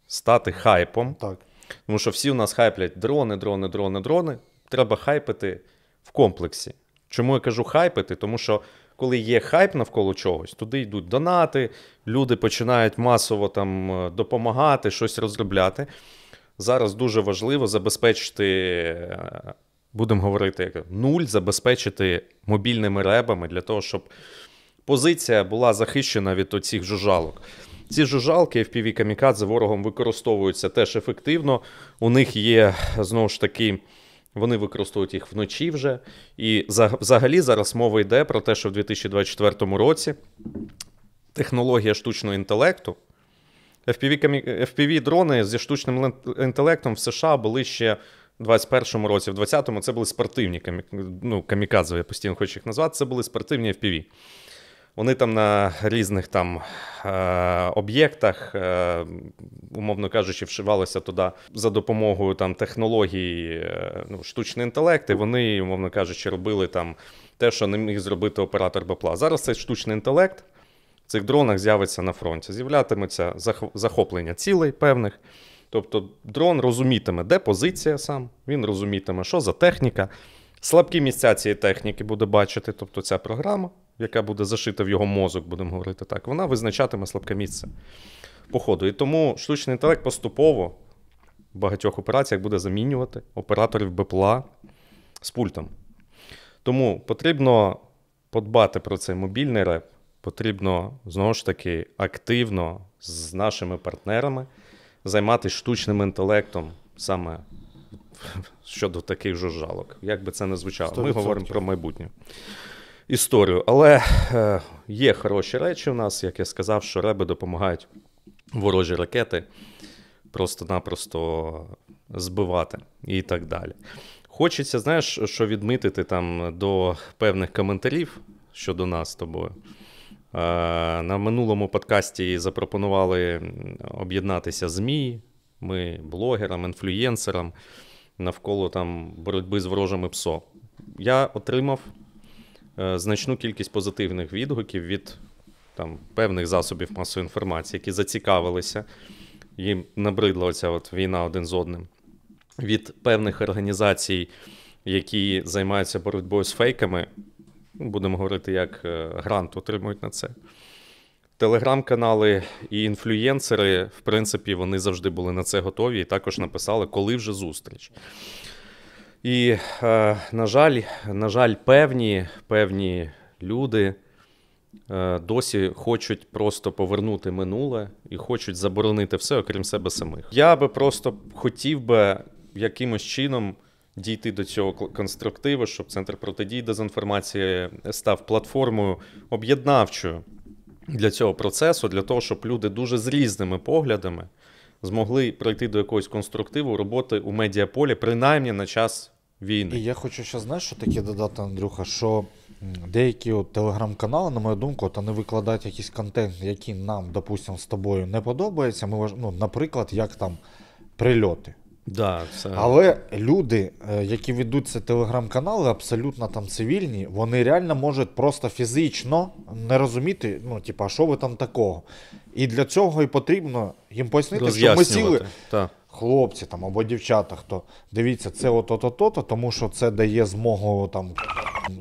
стати хайпом. Так. Тому що всі у нас хайплять дрони, дрони, дрони, дрони. Треба хайпити в комплексі. Чому я кажу хайпити? Тому що коли є хайп навколо чогось, туди йдуть донати, люди починають масово там е, допомагати, щось розробляти. Зараз дуже важливо забезпечити, е, будемо говорити, нуль, забезпечити мобільними ребами для того, щоб позиція була захищена від оцих жужжалок. Ці жужалки FPV-камікадзе ворогом використовуються теж ефективно. У них є знову ж таки. Вони використовують їх вночі вже. І взагалі зараз мова йде про те, що в 2024 році технологія штучного інтелекту, fpv дрони зі штучним інтелектом в США були ще в 21-му році, в 20-му це були спортивні ну, камікадзе, я постійно хочу їх назвати. Це були спортивні FPV. Вони там на різних там е, об'єктах, е, умовно кажучи, вшивалися туди за допомогою там технологій е, ну, штучний інтелект, і вони, умовно кажучи, робили там те, що не міг зробити оператор бепла. Зараз цей штучний інтелект в цих дронах з'явиться на фронті. З'являтиметься захоплення цілей певних. Тобто дрон розумітиме, де позиція сам, він розумітиме, що за техніка. Слабкі місця цієї техніки буде бачити, тобто ця програма, яка буде зашита в його мозок, будемо говорити так, вона визначатиме слабке місце походу. І тому штучний інтелект поступово в багатьох операціях буде замінювати операторів БПЛА з пультом. Тому потрібно подбати про цей мобільний реп, потрібно знову ж таки активно з нашими партнерами займатися штучним інтелектом саме щодо таких жужжалок. Як би це не звучало, 100%. ми говоримо про майбутнє історію. Але е, є хороші речі у нас, як я сказав, що реби допомагають ворожі ракети просто-напросто збивати і так далі. Хочеться, знаєш, що відмитити там до певних коментарів щодо нас з тобою. Е, на минулому подкасті запропонували об'єднатися ЗМІ, ми блогерам, інфлюєнсерам навколо там боротьби з ворожими ПСО. Я отримав е, значну кількість позитивних відгуків від там, певних засобів масової інформації, які зацікавилися. Їм набридла оця от війна один з одним. Від певних організацій, які займаються боротьбою з фейками, будемо говорити, як е, грант отримують на це. Телеграм-канали і інфлюєнсери, в принципі, вони завжди були на це готові і також написали, коли вже зустріч. І, е, на жаль, на жаль, певні, певні люди е, досі хочуть просто повернути минуле і хочуть заборонити все, окрім себе самих. Я би просто хотів би якимось чином. Дійти до цього конструктиву, щоб центр протидії дезінформації став платформою об'єднавчою для цього процесу, для того, щоб люди дуже з різними поглядами змогли прийти до якогось конструктиву роботи у медіаполі, принаймні на час війни. І я хочу ще знаєш, що таке додати, Андрюха, що деякі от телеграм-канали, на мою думку, та не викладають якийсь контент, який нам, допустимо, з тобою не подобається. Ми ну, наприклад, як там прильоти. Да, це... Але люди, е, які ведуться телеграм-канали, абсолютно там цивільні, вони реально можуть просто фізично не розуміти, ну, типа, що ви там такого. І для цього і потрібно їм пояснити, що ми сіли. Так. Хлопці там або дівчата, хто дивіться, це от от то тому що це дає змогу там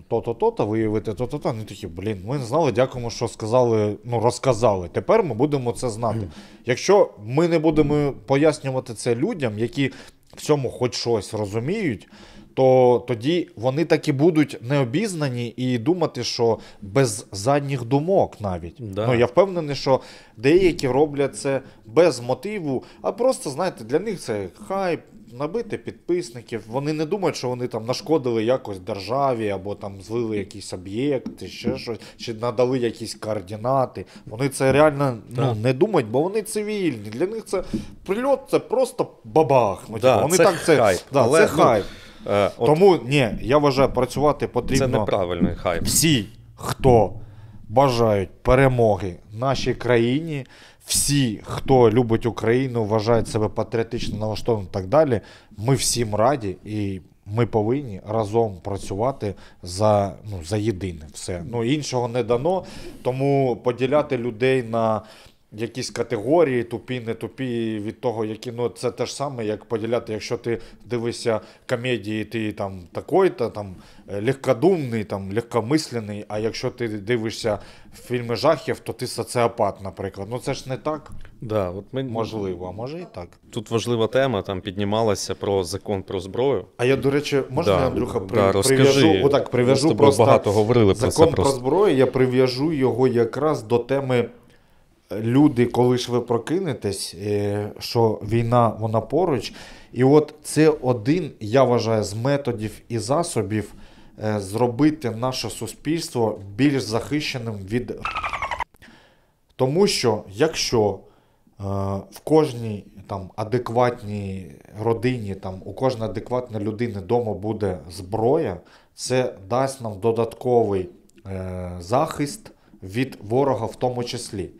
то-то, то-то виявити, то-то, то. Вони такі, блін, ми не знали, дякуємо, що сказали, ну розказали. Тепер ми будемо це знати. Якщо ми не будемо пояснювати це людям, які в цьому хоч щось розуміють, то тоді вони так і будуть необізнані і думати, що без задніх думок навіть. Да. Ну я впевнений, що деякі роблять це без мотиву, а просто, знаєте, для них це хайп, набити підписників. Вони не думають, що вони там нашкодили якось державі, або там злили якісь об'єкти, ще щось, чи надали якісь координати. Вони це реально ну, не думають, бо вони цивільні. Для них це прильот, це просто бабах. Ну, да, типу, Вони це так це хайп. Да, але, це ну, хайп. Е, от... Тому ні, я вважаю, працювати потрібно. Це неправильний хайп. Всі, хто бажають перемоги нашій країні всі, хто любить Україну, вважають себе патріотично налаштованим і так далі. Ми всім раді і. Ми повинні разом працювати за ну за єдине все. Ну іншого не дано. Тому поділяти людей на якісь категорії, тупі, не тупі від того, які ну це те ж саме, як поділяти, якщо ти дивишся комедії, ти там такий-то там е, легкодумний, там легкомислений. А якщо ти дивишся фільми жахів, то ти соціопат, наприклад. Ну це ж не так. Да, от ми... Можливо, а може і так. Тут важлива тема, там піднімалася про закон про зброю. А я, до речі, можна, да, я, Андрюха, при... да, прив'яжу отак, прив'яжу просто, багато говорили закон про це. Закон про зброю, я прив'яжу його якраз до теми люди, коли ж ви прокинетесь, е, що війна вона поруч. І от це один, я вважаю, з методів і засобів е, зробити наше суспільство більш захищеним від. Тому що якщо е, в кожній там адекватній родині, там у кожної адекватної людини вдома буде зброя, це дасть нам додатковий е, захист від ворога в тому числі.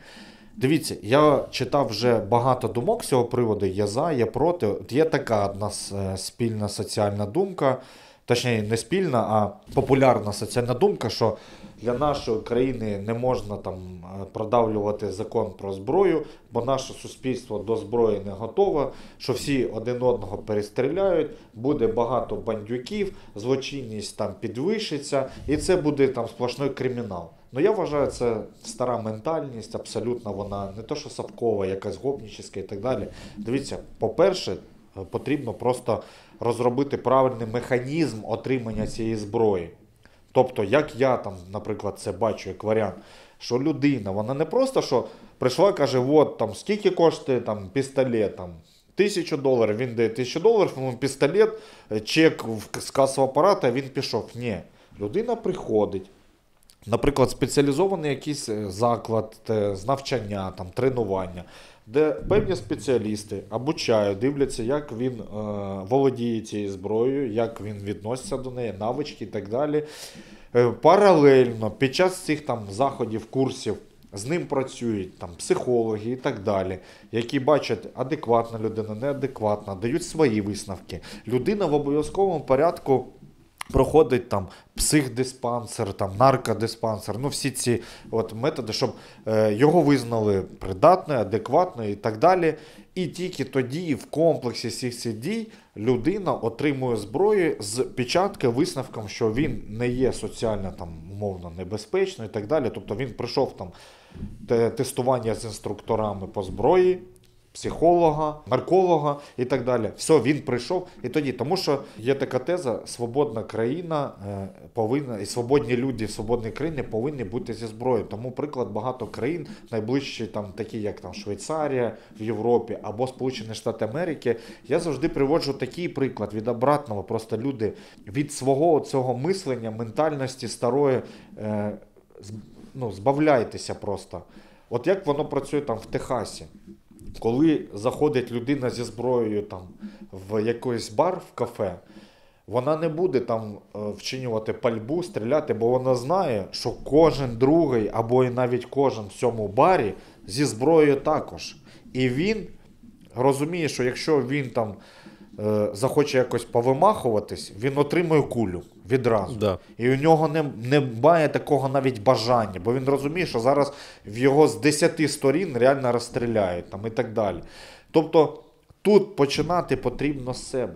Дивіться, я читав вже багато думок з цього приводу. Я за, я проти. От є така одна е, спільна соціальна думка, точніше, не спільна, а популярна соціальна думка, що для нашої країни не можна там е, продавлювати закон про зброю, бо наше суспільство до зброї не готове, що всі один одного перестріляють, буде багато бандюків, злочинність там підвищиться, і це буде там сплошний кримінал. Ну я вважаю, це стара ментальність, абсолютно вона не то, що сапкова, якась гопнічська і так далі. Дивіться, по-перше, е, потрібно просто розробити правильний механізм отримання цієї зброї. Тобто, як я там, наприклад, це бачу як варіант, що людина, вона не просто що прийшла і каже, от там скільки коштує там пістолет, там, тисячу доларів, він дає тисячу доларів, йому пістолет, е, чек з касового апарата, він пішов. Ні, людина приходить наприклад, спеціалізований якийсь е, заклад з навчання, там, тренування, де певні спеціалісти обучають, дивляться, як він е, володіє цією зброєю, як він відноситься до неї, навички і так далі. Е, паралельно під час цих там заходів, курсів. З ним працюють там психологи і так далі, які бачать адекватна людина, неадекватна, дають свої висновки. Людина в обов'язковому порядку проходить там психдиспансер, там наркодиспансер, ну всі ці от методи, щоб е, його визнали придатне, адекватне і так далі. І тільки тоді, в комплексі всіх цих дій, людина отримує зброю з печатки, висновком, що він не є соціально там умовно небезпечний і так далі. Тобто він пройшов там тестування з інструкторами по зброї психолога, нарколога і так далі. Все, він прийшов і тоді, тому що є така теза, свободна країна е, повинна і свободні люди, свободні країни повинні бути зі зброєю. Тому приклад багато країн, найближчі там такі, як там Швейцарія в Європі або Сполучені Штати Америки. Я завжди приводжу такий приклад від обратного. Просто люди від свого цього мислення, ментальності старої е, ну, збавляйтеся просто. От як воно працює там в Техасі коли заходить людина зі зброєю там в якийсь бар в кафе, вона не буде там е, вчинювати пальбу, стріляти, бо вона знає, що кожен другий або і навіть кожен в цьому барі зі зброєю також. І він розуміє, що якщо він там Е, захоче якось повимахуватись, він отримує кулю відразу. Да. І у нього не, немає такого навіть бажання, бо він розуміє, що зараз в його з 10 сторін реально розстріляють там, і так далі. Тобто тут починати потрібно з себе.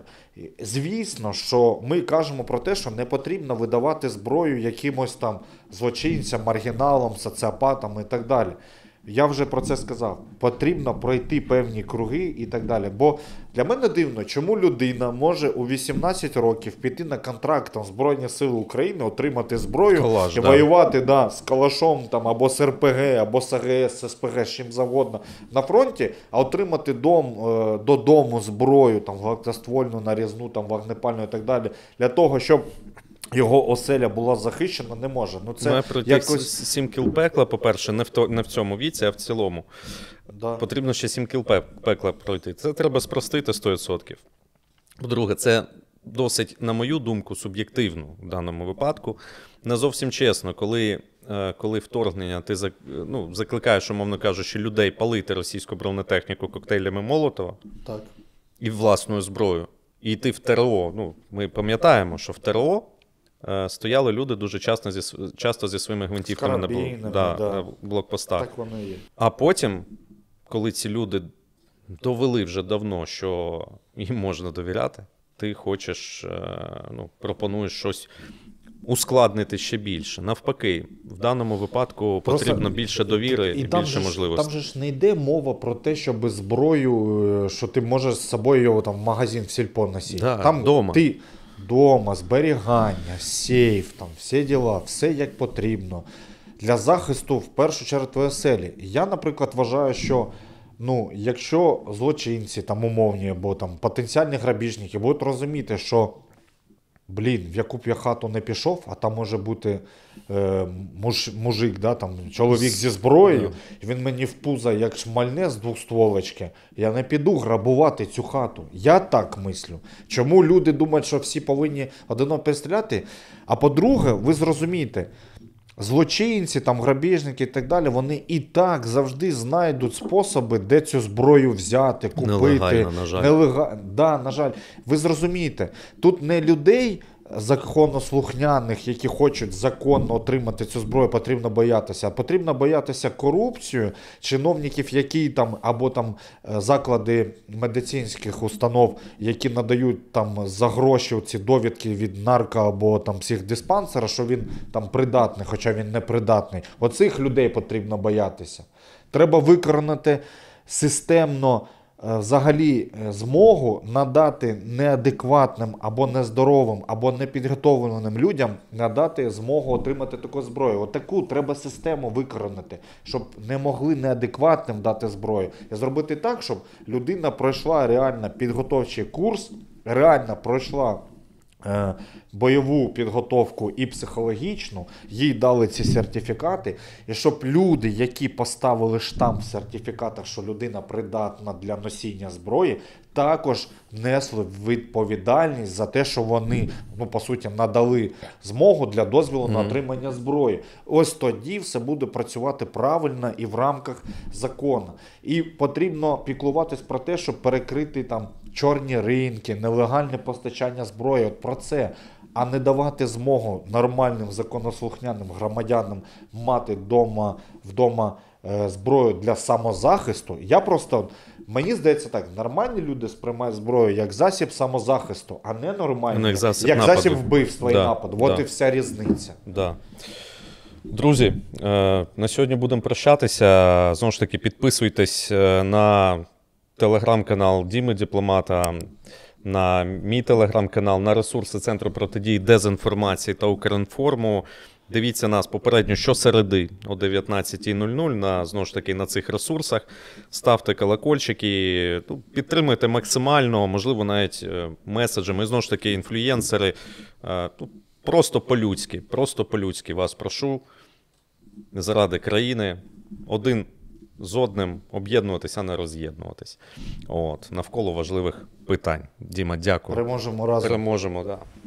Звісно, що ми кажемо про те, що не потрібно видавати зброю якимось там злочинцям, маргіналам, соціопатам і так далі. Я вже про це сказав. Потрібно пройти певні круги і так далі. Бо для мене дивно, чому людина може у 18 років піти на контракт там, Збройні Сили України, отримати зброю Калаш, і да. воювати да, з калашом там, або з РПГ, або з АГС, СПГ, з чим завгодно на фронті, а отримати дом, е, додому зброю, там, гладкоствольну, нарізну, там, вогнепальну і так далі, для того, щоб його оселя була захищена, не може. Ну, це Ми ну, про якось... сім кіл пекла, по-перше, не в то, не в цьому віці, а в цілому. Да. Потрібно ще сім кіл пекла пройти. Це треба спростити 100%. По-друге, це досить, на мою думку, суб'єктивно в даному випадку. Не зовсім чесно, коли е, коли вторгнення, ти ну, закликаєш, умовно кажучи, людей палити російську бронетехніку коктейлями Молотова так. і власною зброєю, і йти в ТРО. Ну, Ми пам'ятаємо, що в ТРО. Е, стояли люди дуже часто зі часто зі своїми гвинтівками на да, да. Е, блокпостах. Так воно є. А потім, коли ці люди довели вже давно, що їм можна довіряти, ти хочеш, е, ну, пропонуєш щось ускладнити ще більше. Навпаки, в даному випадку Просто потрібно більше довіри і, і там більше можливостей. Там же ж не йде мова про те, щоб зброю, що ти можеш з собою його там в магазин в сільпо носити. Да, там вдома. ти дома, зберігання, сейф, там, всі діла, все як потрібно. Для захисту в першу чергу твоєї селі. Я, наприклад, вважаю, що ну, якщо злочинці там умовні або там потенціальні грабіжники будуть розуміти, що Блін, в яку б я хату не пішов, а там може бути е, муж, мужик, да, там, чоловік зі зброєю, і він мені в пузо як шмальне з двох стволочки. Я не піду грабувати цю хату. Я так мислю. Чому люди думають, що всі повинні одино перестріляти? А по-друге, ви зрозумієте, злочинці, там грабіжники і так далі, вони і так завжди знайдуть способи, де цю зброю взяти, купити. Нелегально, на жаль. Нелег... Да, на жаль, ви зрозумієте, тут не людей законослухняних, які хочуть законно отримати цю зброю, потрібно боятися. Потрібно боятися корупцію, чиновників, які там або там е, заклади медицинських установ, які надають там за гроші ці довідки від нарка або там всіх диспансера, що він там придатний, хоча він не придатний. Оцих людей потрібно боятися. Треба викоронити системно. Е, взагалі е, змогу надати неадекватним або нездоровим, або непідготовленим людям надати змогу отримати таку зброю. Отаку От треба систему викоронити, щоб не могли неадекватним дати зброю. І зробити так, щоб людина пройшла реально підготовчий курс, реально пройшла. Е, бойову підготовку і психологічну, їй дали ці сертифікати, і щоб люди, які поставили штамп в сертифікатах, що людина придатна для носіння зброї, також несли відповідальність за те, що вони ну по суті надали змогу для дозволу на отримання зброї. Ось тоді все буде працювати правильно і в рамках закону. І потрібно піклуватись про те, щоб перекрити там чорні ринки, нелегальне постачання зброї. От про це. А не давати змогу нормальним законослухняним громадянам мати вдома вдома е, зброю для самозахисту. Я просто мені здається так, нормальні люди сприймають зброю як засіб самозахисту, а не нормальні, ну, як засіб як засіб вбивства да, і нападу. Да. От і вся різниця. Да. Друзі, е, на сьогодні будемо прощатися. Знову ж таки, підписуйтесь е, на телеграм-канал Діми Дипломата, на мій телеграм-канал, на ресурси Центру протидії дезінформації та Укрінформу. Дивіться нас попередньо щосереди о 19.00 на знову ж таки на цих ресурсах. Ставте колокольчики, ну, підтримуйте максимально, можливо, навіть е, меседжами. знову ж таки, інфлюєнсери. Е, ну, просто по-людськи, просто по-людськи вас прошу. Заради країни. Один з одним об'єднуватися, а не роз'єднуватись. От навколо важливих питань. Діма, дякую. Переможемо разом. Переможемо, так. Да.